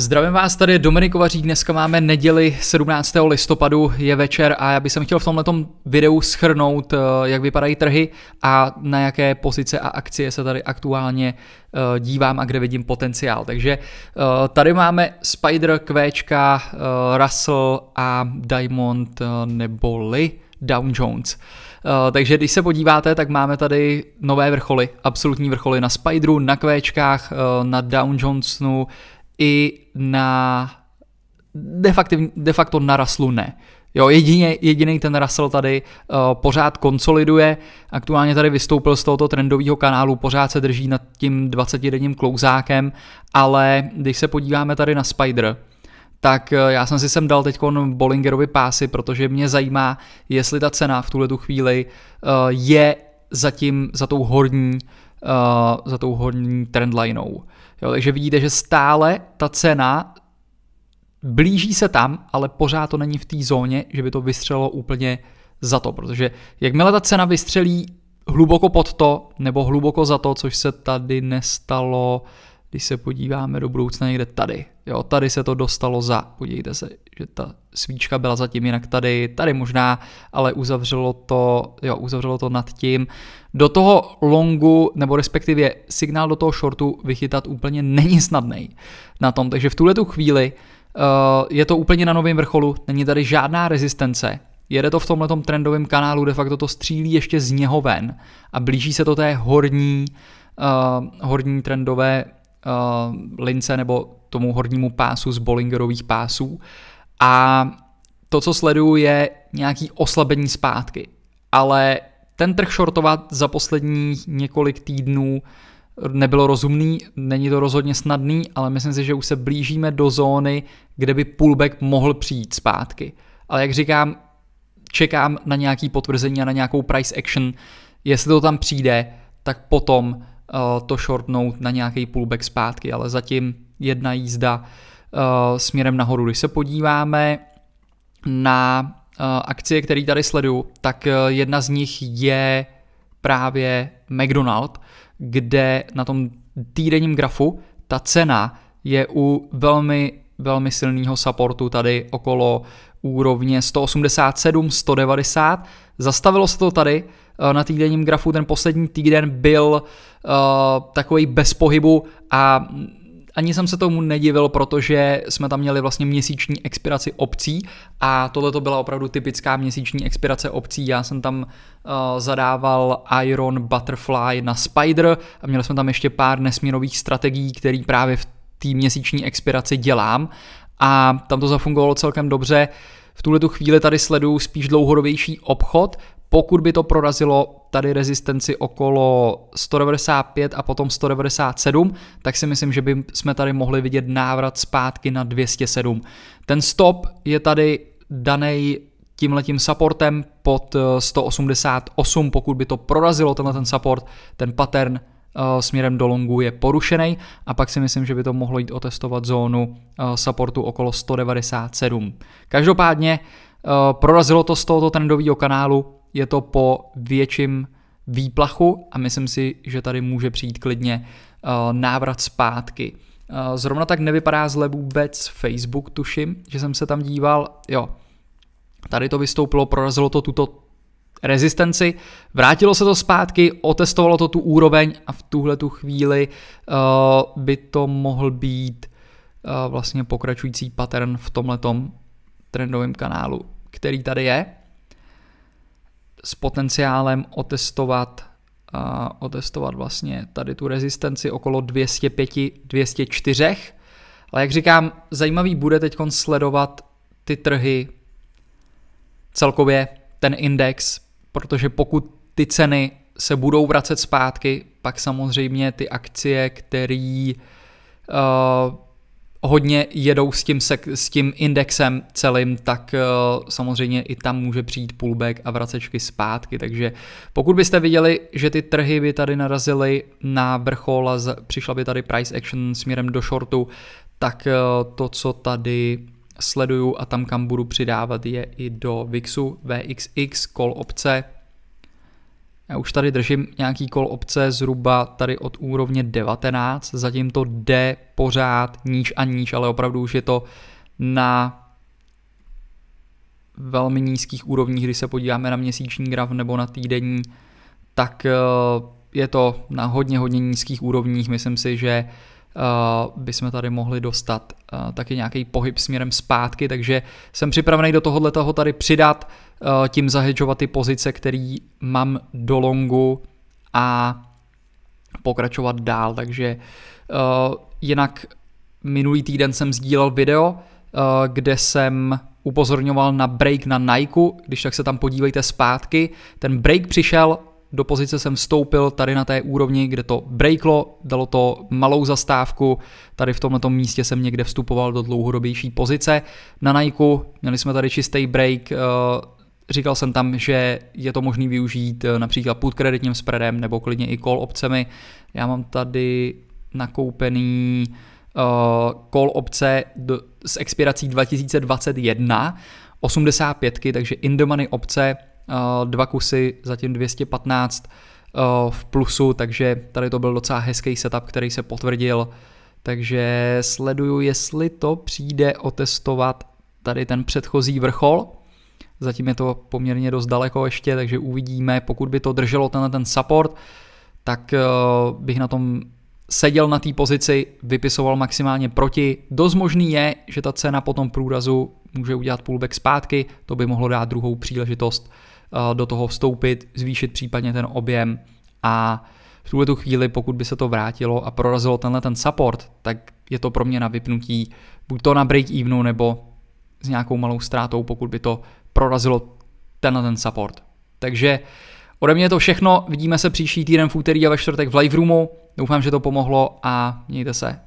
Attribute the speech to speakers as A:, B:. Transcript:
A: Zdravím vás, tady je Dominik Kovařík, dneska máme neděli 17. listopadu, je večer a já bych chtěl v tomto videu schrnout, eh, jak vypadají trhy a na jaké pozice a akcie se tady aktuálně eh, dívám a kde vidím potenciál. Takže eh, tady máme Spider, Kvéčka, Russell a Diamond neboli Dow Jones. Uh, takže když se podíváte, tak máme tady nové vrcholy, absolutní vrcholy na Spideru, na Kvéčkách, uh, na Dow Jonesu, i na de facto na Russellu ne. Jo, jedině, jediný ten Russell tady uh, pořád konsoliduje, aktuálně tady vystoupil z tohoto trendového kanálu, pořád se drží nad tím 20-denním klouzákem, ale když se podíváme tady na Spider, tak eh, já jsem si sem dal teď Bollingerovi pásy, protože mě zajímá, jestli ta cena v tuhle tu chvíli eh, je zatím za tou horní Eh, za tou horní trendlinou. Jo, takže vidíte, že stále ta cena blíží se tam, ale pořád to není v té zóně, že by to vystřelilo úplně za to, protože jakmile ta cena vystřelí hluboko pod to nebo hluboko za to, což se tady nestalo když se podíváme do budoucna někde tady. Jo, tady se to dostalo za, podívejte se, že ta svíčka byla zatím jinak tady, tady možná, ale uzavřelo to, jo, uzavřelo to nad tím. Do toho longu, nebo respektive signál do toho shortu vychytat úplně není snadný na tom, takže v tuhle tu chvíli uh, je to úplně na novém vrcholu, není tady žádná rezistence, jede to v tomhle trendovém kanálu, de facto to střílí ještě z něho ven a blíží se to té horní, uh, horní trendové uh, lince nebo tomu hornímu pásu z Bollingerových pásů. A to, co sleduju, je nějaký oslabení zpátky. Ale ten trh shortovat za posledních několik týdnů nebylo rozumný, není to rozhodně snadný, ale myslím si, že už se blížíme do zóny, kde by pullback mohl přijít zpátky. Ale jak říkám, čekám na nějaký potvrzení a na nějakou price action. Jestli to tam přijde, tak potom Eh, to shortnout na nějaký pullback zpátky, ale zatím jedna jízda eh, směrem nahoru. Když se podíváme na eh, akcie, které tady sleduju, tak jedna z nich je právě McDonald, kde na tom týdenním grafu ta cena je u velmi, velmi silného supportu tady okolo úrovně 187, 190. Zastavilo se to tady, Eh, na týdenním grafu. Ten poslední týden byl uh, eh, takový bez pohybu a ani jsem se tomu nedivil, protože jsme tam měli vlastně měsíční expiraci obcí a tohle to byla opravdu typická měsíční expirace obcí. Já jsem tam uh, zadával Iron Butterfly na Spider a měli jsme tam ještě pár nesmírových strategií, které právě v té měsíční expiraci dělám a tam to zafungovalo celkem dobře. V tuhle tu chvíli tady sleduju spíš dlouhodobější obchod, pokud by to prorazilo tady rezistenci okolo 195 a potom 197, tak si myslím, že by jsme tady mohli vidět návrat zpátky na 207. Ten stop je tady daný tímhletím supportem pod 188, eh, pokud by to prorazilo tenhle ten support, ten pattern eh, směrem do longu je porušený a pak si myslím, že by to mohlo jít otestovat zónu eh, supportu okolo 197. Každopádně prorazilo to z tohoto trendového kanálu, je to po větším výplachu a myslím si, že tady může přijít klidně eh, návrat zpátky. Eh, zrovna tak nevypadá zle vůbec Facebook, tuším, že jsem se tam díval. Jo, tady to vystoupilo, prorazilo to tuto rezistenci, vrátilo se to zpátky, otestovalo to tu úroveň a v tuhle tu chvíli uh, by to mohl být uh, vlastně pokračující pattern v tomhletom trendovém kanálu, který tady je s potenciálem otestovat a eh, otestovat vlastně tady tu rezistenci okolo 205, 204. Ale jak říkám, zajímavý bude teď sledovat ty trhy celkově ten index, protože pokud ty ceny se budou vracet zpátky, pak samozřejmě ty akcie, které uh, eh, hodně jedou s tím, sek, s tím indexem celým, tak eh, samozřejmě i tam může přijít pullback a vracečky zpátky. Takže pokud byste viděli, že ty trhy by tady narazily na vrchol a přišla by tady price action směrem do shortu, tak eh, to, co tady sleduju a tam, kam budu přidávat, je i do VIXu, VXX, call opce, já už tady držím nějaký kol obce zhruba tady od úrovně 19, zatím to jde pořád níž a níž, ale opravdu už je to na velmi nízkých úrovních, když se podíváme na měsíční graf nebo na týdenní, tak eh, je to na hodně, hodně nízkých úrovních. Myslím si, že jsme eh, tady mohli dostat eh, taky nějaký pohyb směrem zpátky, takže jsem připravený do tohohle toho tady přidat, eh, tím zahedžovat ty pozice, který mám do longu a pokračovat dál, takže jinak minulý týden jsem sdílel video, kde jsem upozorňoval na break na Nike, když tak se tam podívejte zpátky. Ten break přišel do pozice jsem vstoupil tady na té úrovni, kde to breaklo, dalo to malou zastávku, tady v tomto místě jsem někde vstupoval do dlouhodobější pozice. Na Nike měli jsme tady čistý break, eh, Říkal jsem tam, že je to možný využít eh, například put kreditním spreadem nebo klidně i call opcemi. Já mám tady nakoupený eh, call obce s expirací 2021, 85, takže in the money obce Eh, dva kusy, zatím 215 eh, v plusu, takže tady to byl docela hezký setup, který se potvrdil. Takže sleduju, jestli to přijde otestovat tady ten předchozí vrchol. Zatím je to poměrně dost daleko ještě, takže uvidíme, pokud by to drželo tenhle ten support, tak eh, bych na tom seděl na té pozici, vypisoval maximálně proti. Dost možný je, že ta cena po tom průrazu může udělat pullback zpátky, to by mohlo dát druhou příležitost eh, do toho vstoupit, zvýšit případně ten objem a v tuhle tu chvíli, pokud by se to vrátilo a prorazilo tenhle ten support, tak je to pro mě na vypnutí buď to na break evenu nebo s nějakou malou ztrátou, pokud by to prorazilo tenhle ten support. Takže ode mě je to všechno, vidíme se příští týden v úterý a ve čtvrtek v live roomu, doufám, že to pomohlo a mějte se,